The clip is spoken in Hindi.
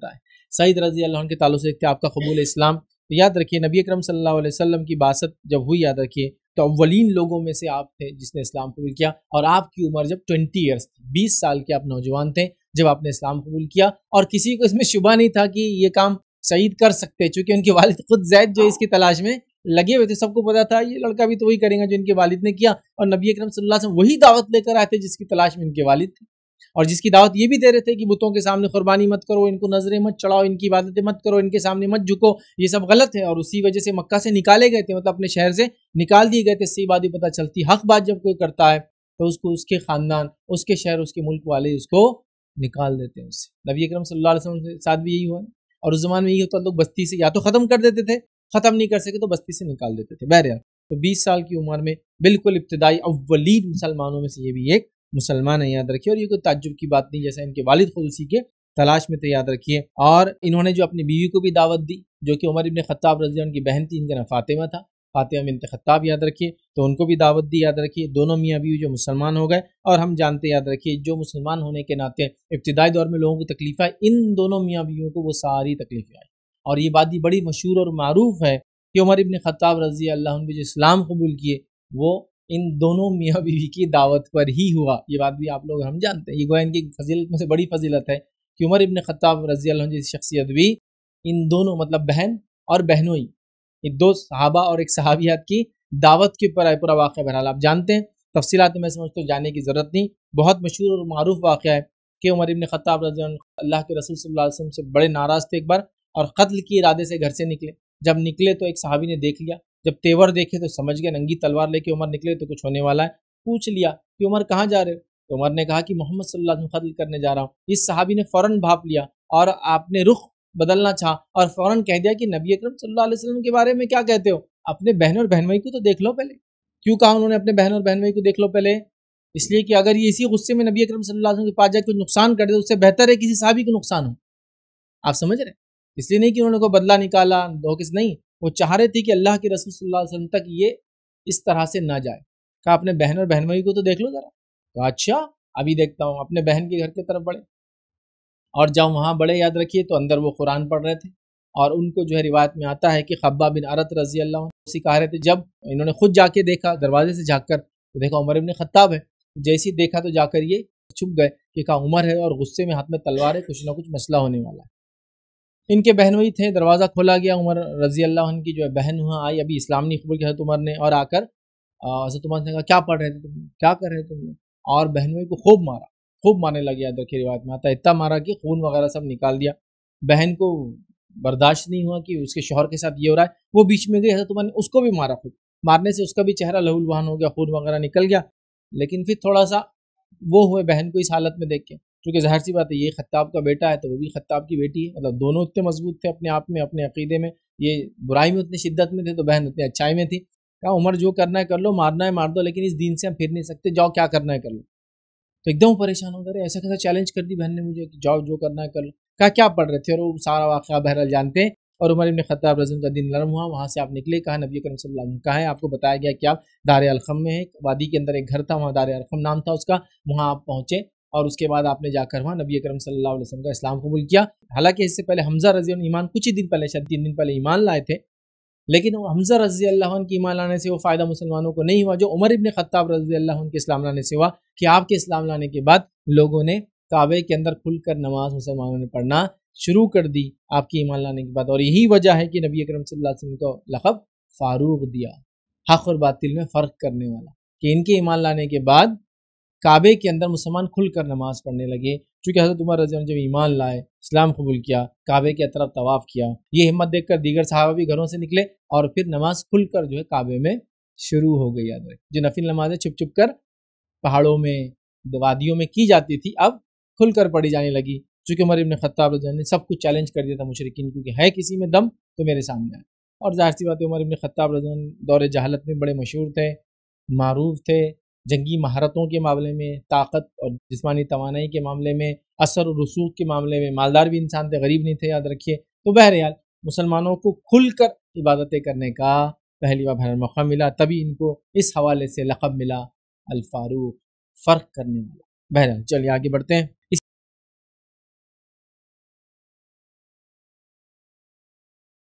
सकता है सईद रजी अल्लाह के तालु से आपका कबूल इस्लाम तो याद रखिए नबी अक्रम सल्लल्लाहु की बासत जब हुई याद रखिए तो अवलिन लोगों में से आप थे जिसने इस्लाम कबूल किया और आपकी उम्र जब ट्वेंटी ईयर्स थी बीस साल के आप नौजवान थे जब आपने इस्लाम कबूल किया और किसी को इसमें शुबा नहीं था कि ये काम सईद कर सकते चूंकि उनके वालिद खुद जैद जो इसकी तलाश में लगे हुए थे सबको पता था ये लड़का भी तो वही करेगा जो इनके वालिद ने किया और नबी अकरम सल्लल्लाहु अलैहि वसल्लम वही दावत लेकर आए थे जिसकी तलाश में इनके वालिद थे और जिसकी दावत ये भी दे रहे थे कि बुतों के सामने कुर्बानी मत करो इनको नजरें मत चढ़ाओ इनकी इबादतें मत करो इनके सामने मत झुको ये सब गलत है और उसी वजह से मक्का से निकाले गए थे मतलब अपने शहर से निकाल दिए गए थे इससे बात ही पता चलती हक बात जब कोई करता है तो उसको उसके ख़ानदान उसके शहर उसके मुल्क वाले उसको निकाल देते हैं उससे नबी अक्रम सल्लल्लाहु अलैहि वसल्लम के साथ भी यही हुआ और उस जमाने में यही होता लोग बस्ती से या तो ख़त्म कर देते थे ख़त्म नहीं कर सके तो बस्ती से निकाल देते थे बहरहाल तो 20 साल की उम्र में बिल्कुल इब्तदाई अव्वलीद मुसलमानों में से ये भी एक मुसलमान है याद रखिए और ये कोई ताजुब की बात नहीं जैसा इनके वालिद खुद उसी के तलाश में तो याद रखिए और इन्होंने जो अपनी बीवी को भी दावत दी जो कि उमर इबन खत्ताब रजी उनकी बहन थी इनका नाम फातिमा था फातिमा बिन खत्ताब याद रखिए तो उनको भी दावत दी याद रखिए दोनों मियाँ बीवी जो मुसलमान हो गए और हम जानते याद रखिए जो मुसलमान होने के नाते इब्तदाई दौर में लोगों को तकलीफ आई इन दोनों मियाँ बीवियों को वो सारी तकलीफें आई और ये बात भी बड़ी मशहूर और मरूफ है कि उमर इबन खत्ताब रजी अल्लाह जो इस्लाम कबूल किए वो इन दोनों मियाँ बीवी की दावत पर ही हुआ ये बात भी आप लोग हम जानते हैं ये गोया इनकी फजीलत में से बड़ी फजीलत है कि उमर इबन ख़त्ताब रजी जैसी शख्सियत भी इन दोनों मतलब बहन और बहनोई ये दो सहाबा और एक सहाबियात की दावत के ऊपर आए पूरा वाक़ बहरहाल आप जानते हैं तफसीत मैं समझ तो जाने की ज़रूरत नहीं बहुत मशहूर और मरूफ वाक़ है कि उमर इबन ख़त्ताब रजी अल्लाह के रसूल सल्लल्लाहु अलैहि वसल्लम से बड़े नाराज़ थे एक बार और कत्ल के इरादे से घर से निकले जब निकले तो एक सहाबी ने देख लिया जब तेवर देखे तो समझ गया नंगी तलवार लेके उमर निकले तो कुछ होने वाला है पूछ लिया कि उमर कहाँ जा रहे हो तो उमर ने कहा कि मोहम्मद अलैहि वसल्लम करने जा रहा हूँ इस सहाबी ने फ़ौरन भाप लिया और आपने रुख बदलना चाहा और फ़ौरन कह दिया कि नबी अक्रम सल्लल्लाहु के बारे में क्या कहते हो अपने बहन और बहनवई को तो देख लो पहले क्यों कहा उन्होंने अपने बहन और बहनवई को देख लो पहले इसलिए कि अगर ये इसी गुस्से में नबी अक्रम सल्लल्लाहु के पास जाए कुछ नुकसान कर दे उससे बेहतर है किसी साहबी को नुकसान हो आप समझ रहे इसलिए नहीं कि उन्होंने को बदला निकाला धोखिस नहीं वो चाह रहे थे कि अल्लाह के रसूल सल्लल्लाहु अलैहि वसल्लम तक ये इस तरह से ना जाए कहा अपने बहन और बहन भाई को तो देख लो ज़रा कहा अच्छा अभी देखता हूँ अपने बहन के घर की तरफ बढ़े और जब वहाँ बड़े याद रखिए तो अंदर वो कुरान पढ़ रहे थे और उनको जो है रिवायत में आता है कि खब्बा बिन अरत रजी अल्लाह सिखा रहे थे जब इन्होंने खुद जाके देखा दरवाजे से झाँक कर तो देखा उमर इबन खत्ताब है जैसे ही देखा तो जाकर ये छुप गए कि कहा उमर है और गुस्से में हाथ में तलवार है कुछ ना कुछ मसला होने वाला है इनके बहनोई थे दरवाज़ा खोला गया उमर रजी अल्लाह की जो है बहन वहाँ आई अभी इस्लाम नहीं कबूल किया उमर ने और आकर हजरत उमर ने कहा क्या पढ़ रहे थे तुम क्या कर रहे थे और और बहनोई को खूब मारा खूब मारने लगे याद रखिए रिवाज में आता इतना मारा कि खून वगैरह सब निकाल दिया बहन को बर्दाश्त नहीं हुआ कि उसके शोहर के साथ ये हो रहा है वो बीच में गई हजरत उमर ने उसको भी मारा खुद मारने से उसका भी चेहरा लहूलवान हो गया खून वगैरह निकल गया लेकिन फिर थोड़ा सा वो हुए बहन को इस हालत में देख के क्योंकि जाहिर सी बात है ये खत्ताब का बेटा है तो वो भी खत्ताब की बेटी है मतलब दोनों उतने मजबूत थे अपने आप में अपने अकीदे में ये बुराई में उतनी शिद्दत में थे तो बहन उतनी अच्छाई में थी कहा उमर जो करना है कर लो मारना है मार दो लेकिन इस दिन से हम फिर नहीं सकते जाओ क्या करना है कर लो तो एकदम परेशान हो गए ऐसा कैसा चैलेंज कर दी बहन ने मुझे कि जाओ जो करना है कर लो कहा क्या पढ़ रहे थे और वो सारा वाक़ बहरहाल जानते हैं और उमर इबन ख़त्ताब रजन का दिन नरम हुआ वहाँ से आप निकले कहा नबी करम सल्लम कहा है आपको बताया गया कि आप दार अलखम में है वादी के अंदर एक घर था वहाँ दार अलखम नाम था उसका वहाँ आप पहुँचे और उसके बाद आपने जाकर वहाँ नबी अक्रम सल्लल्लाहु का इस्लाम कबूल किया हालांकि इससे पहले हमजा रजी ईमान कुछ ही दिन पहले शायद तीन दिन पहले ईमान लाए थे लेकिन हमजा रजी अल्लाह की ईमान लाने से वो फ़ायदा मुसलमानों को नहीं हुआ जो उमर इबन ख़त्ताब रजी अल्लाह के इस्लाम लाने से हुआ कि आपके इस्लाम लाने के बाद लोगों ने काबे के अंदर खुलकर नमाज मुसलमानों ने पढ़ना शुरू कर दी आपके ईमान लाने के बाद और यही वजह है कि नबी अकरम सल्लल्लाहु को लखब फ़ारूक दिया हक और बातिल में फ़र्क करने वाला कि इनके ईमान लाने के बाद काबे के अंदर मुसलमान खुलकर नमाज पढ़ने लगे चूँकि हज़रत उमर रजी जब ईमान लाए इस्लाम कबूल किया काबे की तरफ तवाफ़ किया ये हिम्मत देखकर दीगर साहबा भी घरों से निकले और फिर नमाज खुलकर जो है काबे में शुरू हो गई याद रखें जो नफिल नमाज़ें छुप छुप कर पहाड़ों में वादियों में की जाती थी अब खुलकर पढ़ी जाने लगी चूँकि उमर इबन ख़त्ताब रजन ने सब कुछ चैलेंज कर दिया था मुशरकिन क्योंकि है किसी में दम तो मेरे सामने आए और जाहिर सी बात उमर इबन ख़त्ताब रजा दौर जहालत में बड़े मशहूर थे मारूफ़ थे जंगी महारतों के मामले में ताकत और जिसमानी तोानाई के मामले में असर और रसूख के मामले में मालदार भी इंसान थे गरीब नहीं थे याद रखिए तो बहरहाल मुसलमानों को खुल कर इबादतें करने का पहली बार भर मौका मिला तभी इनको इस हवाले से लक़ब मिला अलफारूक फ़र्क करने वाला बहरहाल चलिए आगे बढ़ते हैं